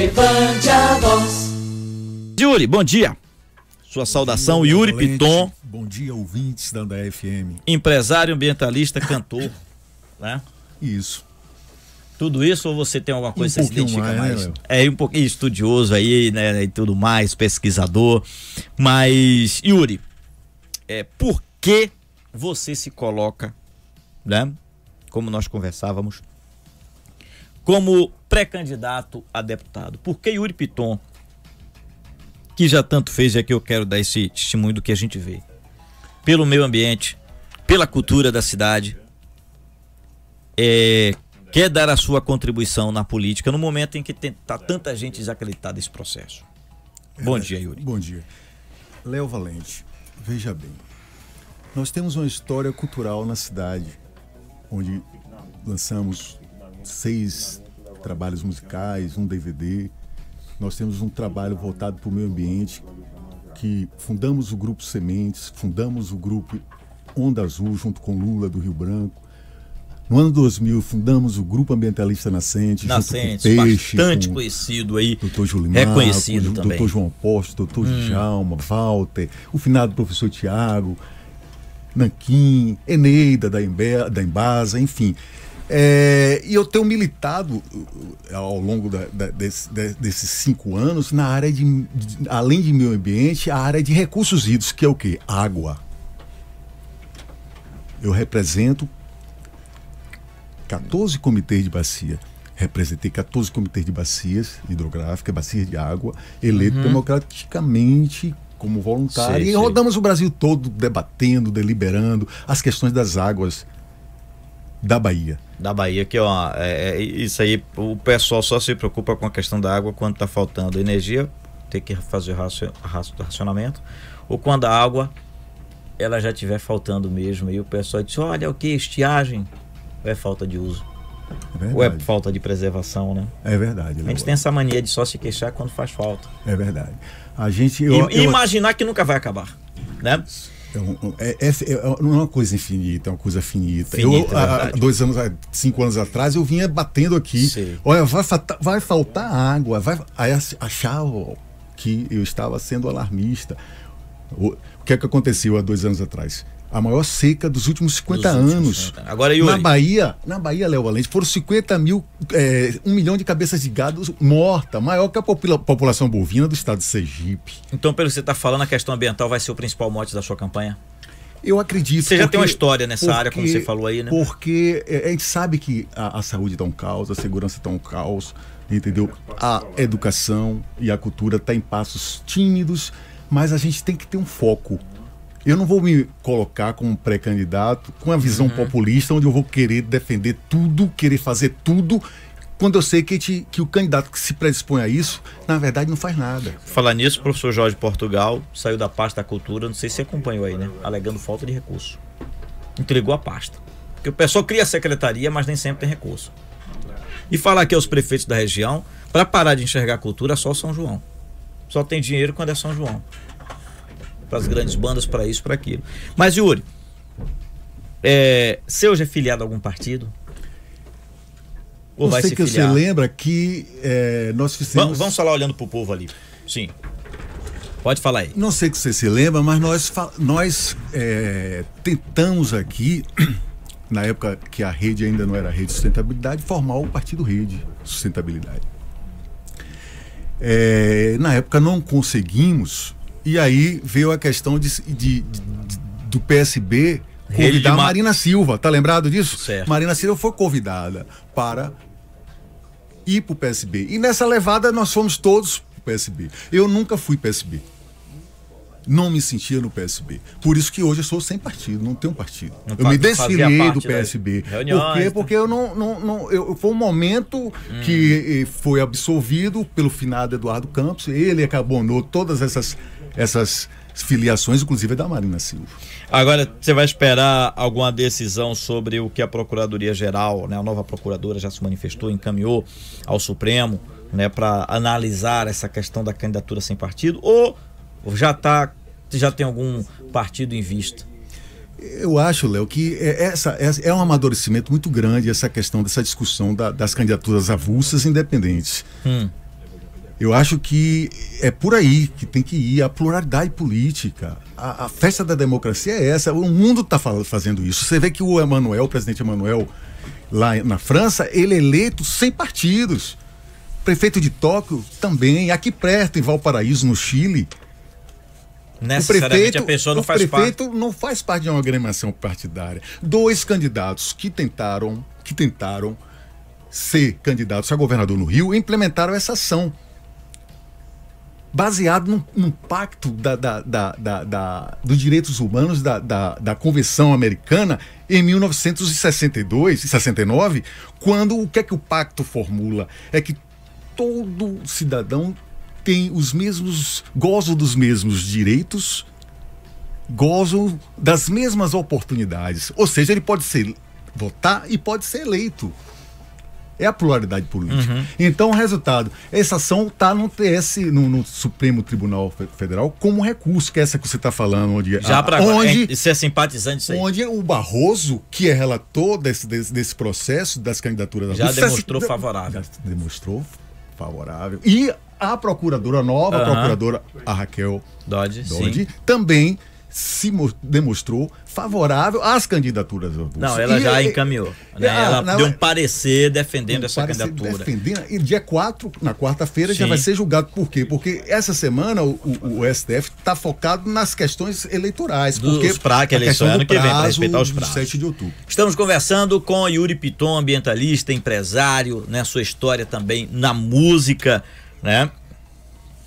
Levante a voz. Yuri, bom dia. Sua saudação, dia, Yuri Valente. Piton. Bom dia, ouvintes da FM. Empresário, ambientalista, cantor. né? Isso. Tudo isso ou você tem alguma coisa um que você identifica mais? mais? Né, é, um pouquinho estudioso aí, né, e tudo mais, pesquisador. Mas, Yuri, é, por que você se coloca, né, como nós conversávamos, como pré-candidato a deputado? Por que Yuri Piton, que já tanto fez, é e aqui eu quero dar esse testemunho do que a gente vê, pelo meio ambiente, pela cultura da cidade, é, quer dar a sua contribuição na política no momento em que está tanta gente desacreditada nesse processo? É Bom dia, Yuri. Bom dia. Léo Valente, veja bem. Nós temos uma história cultural na cidade, onde lançamos seis trabalhos musicais, um DVD. Nós temos um trabalho voltado para o meio ambiente, que fundamos o grupo Sementes, fundamos o grupo Onda Azul junto com Lula do Rio Branco. No ano 2000 fundamos o grupo ambientalista Nascente, Nascente junto com Peixe, bastante com conhecido aí, Dr. Julimar, reconhecido com, também. Dr. João Posto, Dr. Hum. Djalma, Walter, o finado professor Tiago, Nanquim, Eneida da, Embe, da Embasa, enfim. É, e eu tenho militado uh, uh, ao longo da, da, desse, de, desses cinco anos na área de, de, além de meio ambiente, a área de recursos hídricos, que é o quê? Água. Eu represento 14 comitês de bacia. Representei 14 comitês de bacias hidrográficas, bacias de água, eleito uhum. democraticamente como voluntário. Sei, e rodamos o Brasil todo debatendo, deliberando as questões das águas da Bahia da Bahia, que ó, é, é, isso aí, o pessoal só se preocupa com a questão da água quando está faltando energia, tem que fazer racionamento, ou quando a água ela já estiver faltando mesmo, e o pessoal diz, olha o que, estiagem, é falta de uso. É ou é falta de preservação, né? É verdade. A gente tem essa mania de só se queixar quando faz falta. É verdade. A gente... Eu, e, eu... imaginar que nunca vai acabar, né? É, é, é, é, não é uma coisa infinita, é uma coisa finita. finita é eu, há, dois anos, cinco anos atrás, eu vinha batendo aqui. Sim. Olha, vai, vai faltar água. Vai... Aí achavam que eu estava sendo alarmista que é que aconteceu há dois anos atrás? A maior seca dos últimos 50 dos anos. Últimos Agora, Yuri. Na Bahia, na Bahia, Léo Valente, foram 50 mil, é, um milhão de cabeças de gado morta, maior que a popula população bovina do estado de Sergipe. Então, pelo que você está falando, a questão ambiental vai ser o principal mote da sua campanha? Eu acredito. Você já porque, tem uma história nessa porque, área, como você falou aí, né? Porque é, a gente sabe que a, a saúde está um caos, a segurança está um caos, entendeu? A educação e a cultura estão tá em passos tímidos mas a gente tem que ter um foco. Eu não vou me colocar como pré-candidato com a visão uhum. populista, onde eu vou querer defender tudo, querer fazer tudo quando eu sei que, te, que, o candidato que se predispõe a isso, na verdade, não faz nada. Falar nisso, o professor Jorge Portugal saiu da pasta da cultura, não sei se acompanhou aí, né? Alegando falta de recurso. Entregou a pasta. Porque o pessoal cria a secretaria, mas nem sempre tem recurso. E falar aqui aos prefeitos da região, para parar de enxergar a cultura, só São João. Só tem dinheiro quando é São João. Para as grandes bandas, para isso, para aquilo. Mas, Yuri, é, você hoje é filiado a algum partido? Ou não sei que filiar? você lembra que é, nós fizemos. Vamos, falar olhando para o povo ali. Sim. Pode falar aí. Não sei que você se lembra, mas nós, nós é, tentamos aqui, na época que a rede ainda não era rede de sustentabilidade, formar o Partido Rede Sustentabilidade. É, na época não conseguimos, e aí veio a questão de, de, de do PSB convidar Mar... Marina Silva, tá lembrado disso? Certo. Marina Silva foi convidada para ir para o PSB. E nessa levada nós fomos todos o PSB. Eu nunca fui PSB não me sentia no PSB. Por isso que hoje eu sou sem partido, não tenho partido. Não eu me desfilei do PSB. Reuniões, Por quê? Né? Porque eu não. não, não eu, foi um momento hum. que foi absolvido pelo finado Eduardo Campos. Ele acabou todas essas, essas filiações, inclusive da Marina Silva. Agora, você vai esperar alguma decisão sobre o que a Procuradoria-Geral, né, a nova procuradora já se manifestou, encaminhou ao Supremo né, para analisar essa questão da candidatura sem partido? Ou ou já tá, já tem algum partido em vista? Eu acho, Léo, que é, essa, essa, é um amadurecimento muito grande essa questão dessa discussão da, das candidaturas avulsas independentes. Hum. Eu acho que é por aí que tem que ir a pluralidade política. A, a festa da democracia é essa. O mundo está fazendo isso. Você vê que o Emmanuel, o presidente Emmanuel, lá na França, ele é eleito sem partidos. Prefeito de Tóquio também. Aqui perto, em Valparaíso, no Chile, Necessariamente o prefeito, a pessoa não o prefeito não faz parte de uma agremiação partidária. Dois candidatos que tentaram, que tentaram ser candidatos a governador no Rio implementaram essa ação baseado num, num pacto da, da, da, dos direitos humanos da, Convenção Americana em 1962 e 69, quando o que é que o pacto formula? É que todo cidadão têm os mesmos, gozam dos mesmos direitos, gozam das mesmas oportunidades. Ou seja, ele pode ser votar e pode ser eleito. É a pluralidade política. Uhum. Então, o resultado, essa ação está no TS, no, no, Supremo Tribunal Federal, como recurso, que é essa que você está falando. Onde, Já para onde é, isso é simpatizante isso aí. Onde o Barroso, que é relator desse, desse, desse processo das candidaturas... Já demonstrou se, favorável. Já demonstrou favorável. E a procuradora nova, a procuradora a Raquel Dodge, Dodge também se demonstrou favorável às candidaturas do Não, ela e, já encaminhou. Né? É, ela, ela, deu é um parecer defendendo um essa parecer candidatura. Defendendo, e dia 4, na quarta-feira, já vai ser julgado. Por quê? Porque essa semana o, o, o STF está focado nas questões eleitorais. Dos porque PRAC, eleição ano que vem, para respeitar os prazos. 7 de outubro. Estamos conversando com Yuri Piton, ambientalista, empresário, né? sua história também na música né?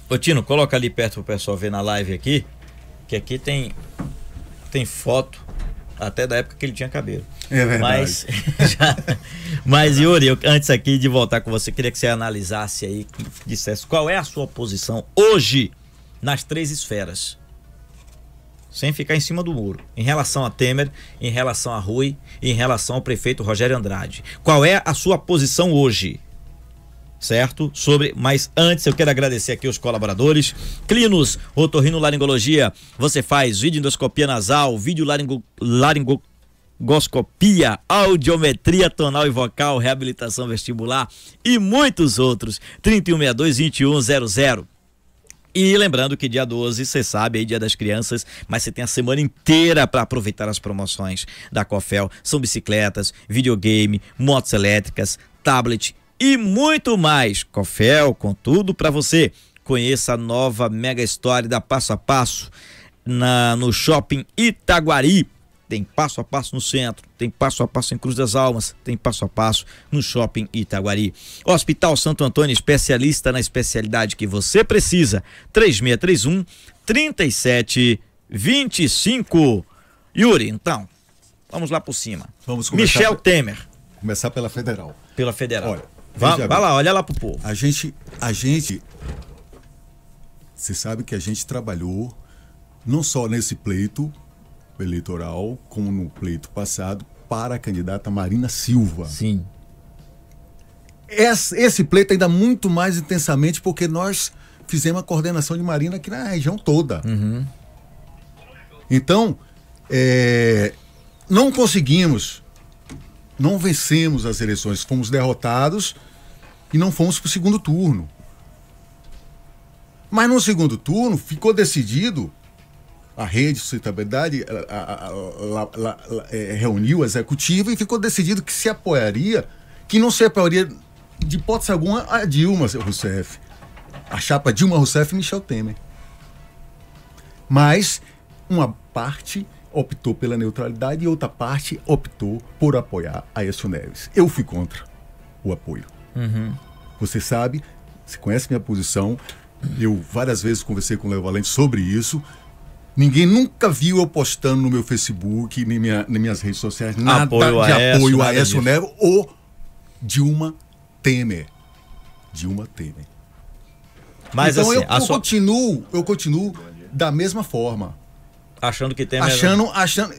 Ô Tino, coloca ali perto pro pessoal ver na live aqui, que aqui tem tem foto até da época que ele tinha cabelo. É verdade. Mas, já, mas Yuri, eu, antes aqui de voltar com você, queria que você analisasse aí, que dissesse qual é a sua posição hoje nas três esferas. Sem ficar em cima do muro. Em relação a Temer, em relação a Rui, em relação ao prefeito Rogério Andrade. Qual é a sua posição hoje? certo? Sobre, mas antes eu quero agradecer aqui os colaboradores. Clinos, Otorrino Laringologia, você faz vídeo endoscopia nasal, vídeo laringo, laringo goscopia, audiometria tonal e vocal, reabilitação vestibular e muitos outros. 3162-2100. E lembrando que dia 12, você sabe, é dia das crianças, mas você tem a semana inteira para aproveitar as promoções da Cofel. São bicicletas, videogame, motos elétricas, tablet e muito mais. Cofel, com tudo para você. Conheça a nova mega história da Passo a Passo na, no shopping Itaguari. Tem passo a passo no centro, tem passo a passo em Cruz das Almas, tem passo a passo no shopping Itaguari. Hospital Santo Antônio, especialista na especialidade que você precisa. 3631 3725. Yuri, então, vamos lá por cima. Vamos começar Michel Temer. Começar pela federal. Pela federal. Olha, Vai lá, olha lá pro povo. A gente, a gente, você sabe que a gente trabalhou não só nesse pleito eleitoral, como no pleito passado, para a candidata Marina Silva. Sim. Esse, esse pleito ainda muito mais intensamente, porque nós fizemos a coordenação de Marina aqui na região toda. Uhum. Então, é, não conseguimos não vencemos as eleições, fomos derrotados e não fomos para o segundo turno. Mas no segundo turno ficou decidido a rede de sustentabilidade a, a, a, é, reuniu o executivo e ficou decidido que se apoiaria, que não se apoiaria de hipótese alguma a Dilma Rousseff, a chapa Dilma Rousseff e Michel Temer. Mas uma parte optou pela neutralidade e outra parte optou por apoiar Aécio Neves. Eu fui contra o apoio. Uhum. Você sabe, você conhece minha posição. Eu várias vezes conversei com o Léo Valente sobre isso. Ninguém nunca viu eu postando no meu Facebook, nem minha, nas minhas redes sociais, nada apoio de apoio a Aécio Neves ou Dilma Temer. Dilma Temer. Mas então assim, eu, eu sua... continuo, eu continuo da mesma forma. Achando que Temer. É achando, era... achando.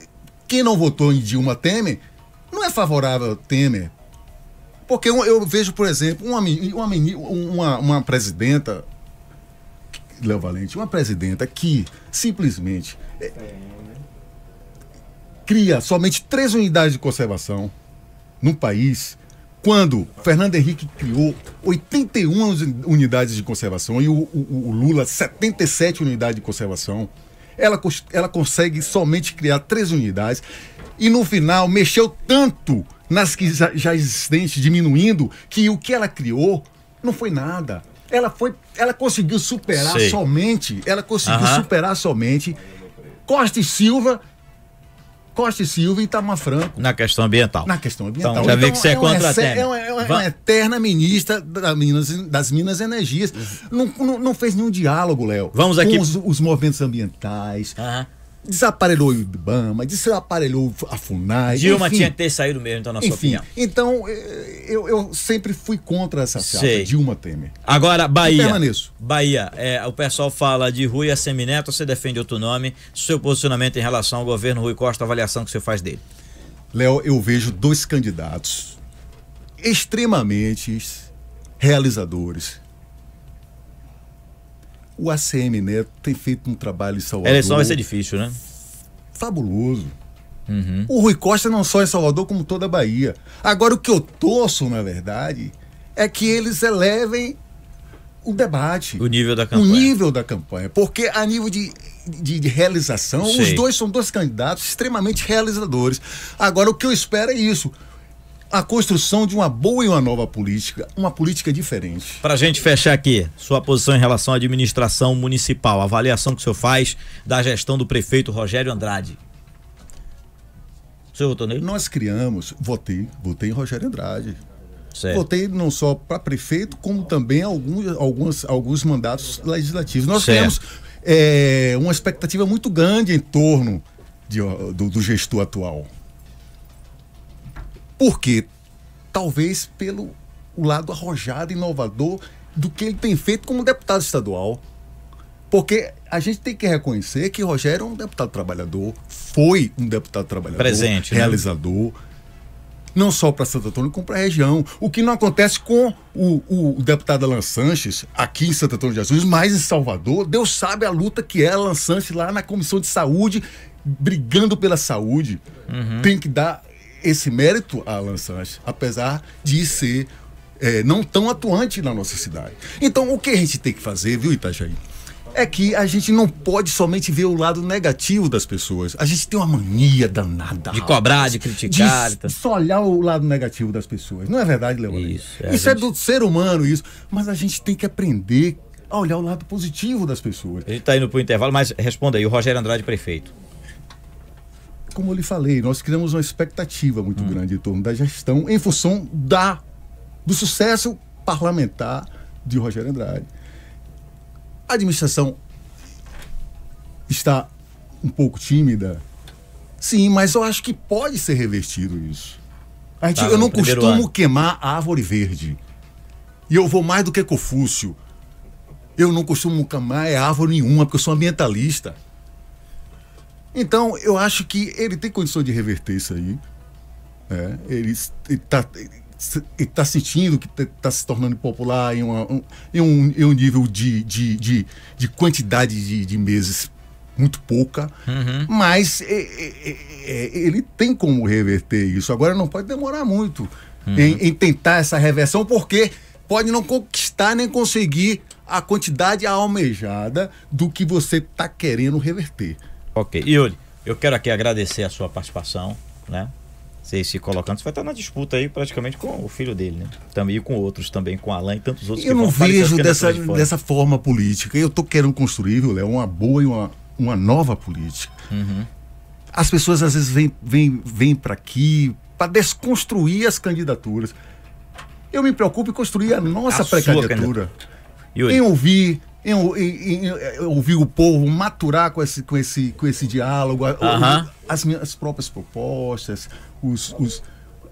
Quem não votou em Dilma Temer não é favorável a Temer. Porque eu, eu vejo, por exemplo, uma, uma, uma, uma presidenta, Léo Valente, uma presidenta que simplesmente é, cria somente três unidades de conservação no país, quando Fernando Henrique criou 81 unidades de conservação e o, o, o Lula 77 unidades de conservação ela, ela consegue somente criar três unidades e no final mexeu tanto nas que já, já existentes, diminuindo, que o que ela criou não foi nada. Ela foi, ela conseguiu superar Sei. somente, ela conseguiu uh -huh. superar somente Costa e Silva Costa e Silva e Itamar Franco. Na questão ambiental. Na questão então, ambiental. Então, já então, vê que você é, é contra a terra. É uma, é uma, uma eterna ministra da Minas, das Minas Energias. Não, não, não, fez nenhum diálogo, Léo. Vamos aqui. Com os, os movimentos ambientais. Aham desaparelhou o Ibama, desaparelhou a FUNAI. Dilma enfim. tinha que ter saído mesmo, então, na enfim, sua opinião. Então, eh, eu, eu sempre fui contra essa fiada, Dilma Temer. Agora, Bahia. Permaneço. Bahia, é, o pessoal fala de Rui Assemineto, você defende outro nome. Seu posicionamento em relação ao governo Rui Costa, a avaliação que você faz dele? Léo, eu vejo dois candidatos extremamente realizadores, o ACM Neto né, tem feito um trabalho em Salvador. A eleição vai ser difícil, né? Fabuloso. Uhum. O Rui Costa não só em Salvador, como toda a Bahia. Agora, o que eu torço, na verdade, é que eles elevem o debate. O nível da campanha. O nível da campanha. Porque a nível de, de, de realização, Sei. os dois são dois candidatos extremamente realizadores. Agora, o que eu espero é isso a construção de uma boa e uma nova política, uma política diferente. Para a gente fechar aqui, sua posição em relação à administração municipal, a avaliação que o senhor faz da gestão do prefeito Rogério Andrade. O senhor votou nele? Nós criamos, votei, votei em Rogério Andrade. Certo. Votei não só para prefeito, como também alguns, alguns, alguns mandatos legislativos. Nós certo. temos é, uma expectativa muito grande em torno de, do, do gestor atual. Por quê? Talvez pelo lado arrojado, inovador do que ele tem feito como deputado estadual. Porque a gente tem que reconhecer que Rogério é um deputado trabalhador, foi um deputado trabalhador, Presente, né? realizador, né? não só para Santo Antônio, como para a região. O que não acontece com o, o, o, deputado Alan Sanches, aqui em Santo Antônio de Jesus, mas em Salvador. Deus sabe a luta que é Alan Sanches lá na Comissão de Saúde, brigando pela saúde. Uhum. Tem que dar esse mérito a Alan Sanches, apesar de ser é, não tão atuante na nossa cidade. Então, o que a gente tem que fazer, viu, Itajaí? É que a gente não pode somente ver o lado negativo das pessoas. A gente tem uma mania danada. De cobrar, de criticar. De então. só olhar o lado negativo das pessoas. Não é verdade, Leonardo? Isso, é, isso é gente... é do ser humano, isso. Mas a gente tem que aprender a olhar o lado positivo das pessoas. A gente está indo para o intervalo, mas responda aí. O Rogério Andrade, prefeito como eu lhe falei, nós criamos uma expectativa muito hum. grande em torno da gestão em função da, do sucesso parlamentar de Rogério Andrade. A administração está um pouco tímida. Sim, mas eu acho que pode ser revertido isso. A gente, tá, eu não costumo ano. queimar a árvore verde. E eu vou mais do que Confúcio. Eu não costumo queimar árvore nenhuma, porque eu sou ambientalista. Então, eu acho que ele tem condição de reverter isso aí. É, ele está tá sentindo que está se tornando popular em, uma, um, em, um, em um nível de, de, de, de quantidade de, de meses muito pouca, uhum. mas é, é, ele tem como reverter isso. Agora não pode demorar muito uhum. em, em, tentar essa reversão, porque pode não conquistar nem conseguir a quantidade almejada do que você está querendo reverter. Ok. Yuri, eu quero aqui agradecer a sua participação, né? Vocês se colocando, você vai estar na disputa aí praticamente com o filho dele, né? Também e com outros também, com Alain e tantos outros. Eu não vejo dessa, dessa forma política. Eu estou querendo construir, viu, Léo, uma boa e uma, uma nova política. Uhum. As pessoas às vezes vêm, vêm, vêm para aqui para desconstruir as candidaturas. Eu me preocupo em construir a nossa pré-candidatura. Em ouvir, em, em, em, é, ouvir o povo maturar com esse, com esse, com esse diálogo, uh -huh. as minhas próprias propostas, os, os,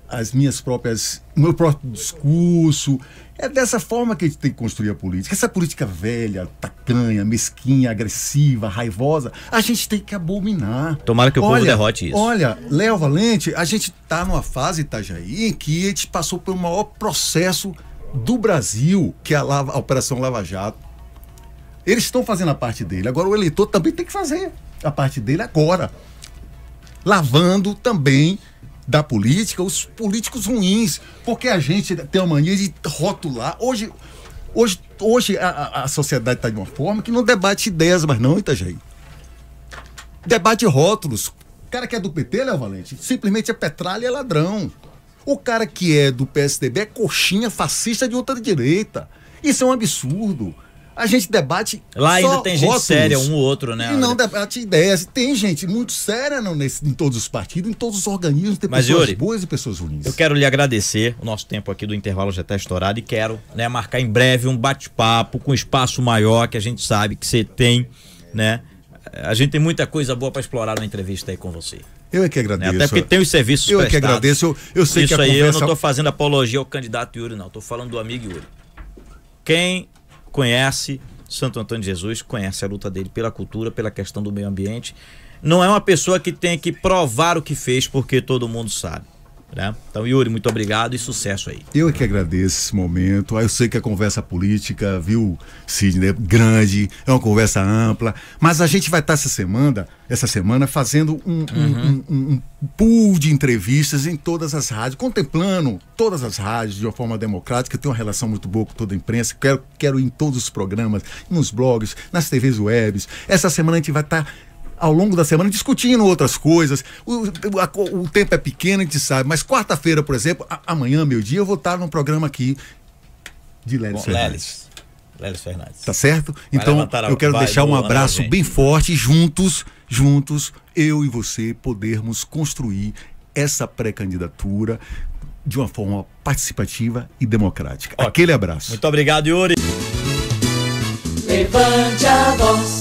as minhas próprias, meu próprio discurso. É dessa forma que a gente tem que construir a política. Essa política velha, tacanha, mesquinha, agressiva, raivosa, a gente tem que abominar. Tomara que o olha, povo derrote isso. Olha, Léo Valente, a gente está numa fase, Itajaí, em que a gente passou pelo maior processo do Brasil, que é a, Lava, a Operação Lava Jato eles estão fazendo a parte dele. Agora o eleitor também tem que fazer a parte dele agora. Lavando também da política os políticos ruins. Porque a gente tem a mania de rotular. Hoje, hoje, hoje a, a sociedade está de uma forma que não debate ideias, mas não, Itajaí. Debate rótulos. O cara que é do PT, Léo Valente, simplesmente é petralha e é ladrão. O cara que é do PSDB é coxinha fascista de outra direita. Isso é um absurdo. A gente debate. Lá ainda tem gente séria, um ou outro, né? E não debate ideias. Tem gente muito séria não nesse, em todos os partidos, em todos os organismos, tem Mas, pessoas Yuri, boas e pessoas ruins. Eu quero lhe agradecer. O nosso tempo aqui do intervalo já está estourado e quero né, marcar em breve um bate-papo com espaço maior que a gente sabe que você tem, né? A gente tem muita coisa boa para explorar na entrevista aí com você. Eu é que agradeço. Né, até porque tem os serviços Eu prestados. é que agradeço. Eu, eu sei Isso que a aí conversa... eu não estou fazendo apologia ao candidato Yuri, não. Estou falando do amigo Yuri. Quem conhece Santo Antônio de Jesus, conhece a luta dele pela cultura, pela questão do meio ambiente. Não é uma pessoa que tem que provar o que fez, porque todo mundo sabe. Né? Então, Yuri, muito obrigado e sucesso aí. Eu é que agradeço esse momento. Ah, eu sei que a conversa política, viu, Sidney, é grande, é uma conversa ampla, mas a gente vai estar tá essa semana, essa semana fazendo um, uhum. um, um, um pool de entrevistas em todas as rádios, contemplando todas as rádios de uma forma democrática. Eu tenho uma relação muito boa com toda a imprensa, quero, quero ir em todos os programas, nos blogs, nas TVs webs. Essa semana a gente vai estar tá ao longo da semana discutindo outras coisas. O, a, o tempo é pequeno, a gente sabe, mas quarta-feira, por exemplo, a, amanhã, meio-dia, eu vou estar num programa aqui de Lelis Fernandes. Lelis. Lelis Fernandes. Tá certo? Vai então, eu quero deixar um abraço bem forte, juntos, juntos, eu e você podermos construir essa pré-candidatura de uma forma participativa e democrática. Okay. Aquele abraço. Muito obrigado, Yuri. Levante a voz.